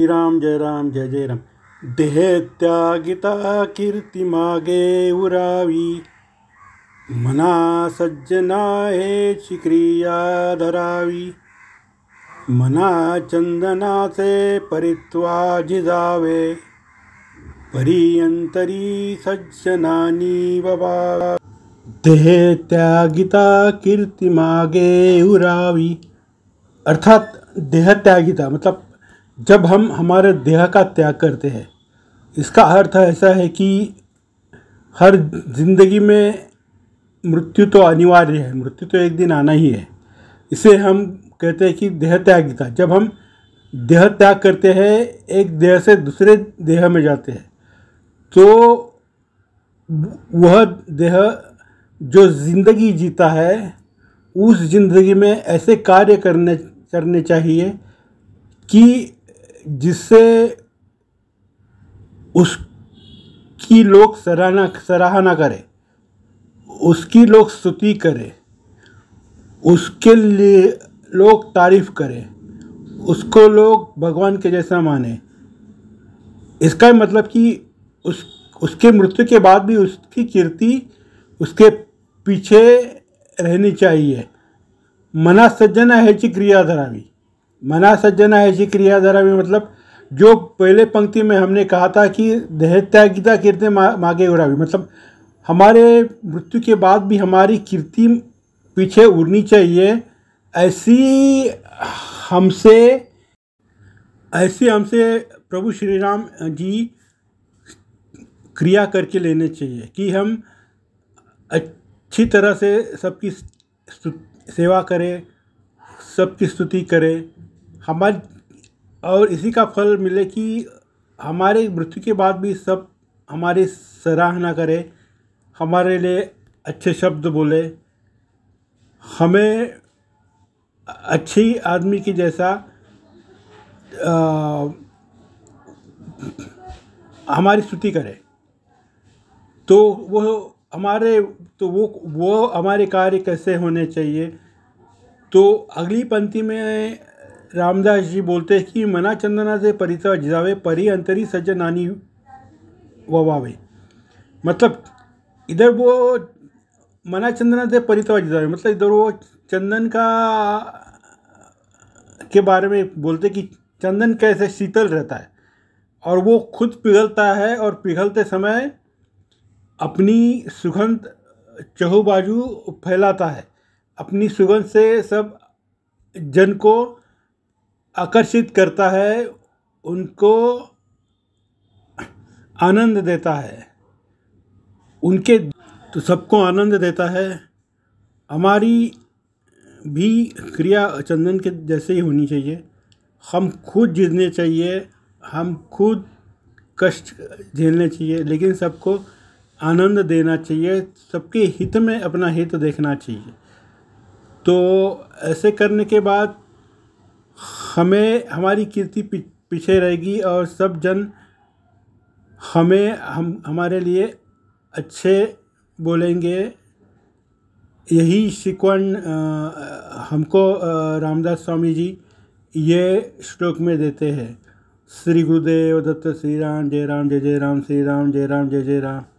श्री राम जय राम जय जय राम देह त्यागिता कीर्ति मागे उरावी मना सज्जना हे शिक्रिया धरावी मना चंदना से परित्वा जिजावे परियंतरी सज्जनानी बबा देह त्यागिता कीर्ति मागे उरावी अर्थात देह त्यागिता मतलब जब हम हमारे देह का त्याग करते हैं इसका अर्थ ऐसा है कि हर जिंदगी में मृत्यु तो अनिवार्य है मृत्यु तो एक दिन आना ही है इसे हम कहते हैं कि देह त्याग का जब हम देह त्याग करते हैं एक देह से दूसरे देह में जाते हैं तो वह देह जो जिंदगी जीता है उस जिंदगी में ऐसे कार्य करने करने चाहिए कि जिससे उसकी लोग सराहना सराहना करें उसकी लोग स्तुति करें उसके लिए लोग तारीफ करें उसको लोग भगवान के जैसा माने इसका मतलब कि उस उसके मृत्यु के बाद भी उसकी कीर्ति उसके पीछे रहनी चाहिए मना सज्जन है ची क्रियाधरा भी मना सज्जना ऐसी क्रियाधारा में मतलब जो पहले पंक्ति में हमने कहा था कि दहेज त्यागिता कीर्ति मागे उड़ावी मतलब हमारे मृत्यु के बाद भी हमारी कीर्ति पीछे उड़नी चाहिए ऐसी हमसे ऐसे हमसे प्रभु श्री राम जी क्रिया करके लेने चाहिए कि हम अच्छी तरह से सबकी सेवा करें सबकी स्तुति करें हमारे और इसी का फल मिले कि हमारे मृत्यु के बाद भी सब हमारी सराहना करें हमारे लिए अच्छे शब्द बोले हमें अच्छी आदमी की जैसा आ, हमारी स्तुति करे तो वो हमारे तो वो वो हमारे कार्य कैसे होने चाहिए तो अगली पंक्ति में रामदास जी बोलते कि मना चंदना से परिचय जावे परी अंतरी सज्जनानी ववावे मतलब इधर वो मना चंदना से परिचय जावे मतलब इधर वो चंदन का के बारे में बोलते कि चंदन कैसे शीतल रहता है और वो खुद पिघलता है और पिघलते समय अपनी सुगंध चहुबाजू फैलाता है अपनी सुगंध से सब जन को आकर्षित करता है उनको आनंद देता है उनके तो सबको आनंद देता है हमारी भी क्रिया चंदन के जैसे ही होनी चाहिए हम खुद जीतने चाहिए हम खुद कष्ट झेलने चाहिए लेकिन सबको आनंद देना चाहिए सबके हित में अपना हित देखना चाहिए तो ऐसे करने के बाद हमें हमारी कीर्ति पीछे रहेगी और सब जन हमें हम हमारे लिए अच्छे बोलेंगे यही शिकवण हमको रामदास स्वामी जी ये श्लोक में देते हैं श्री गुरुदेव दत्त श्री राम जय राम जय जय राम श्री राम जय राम जय जय राम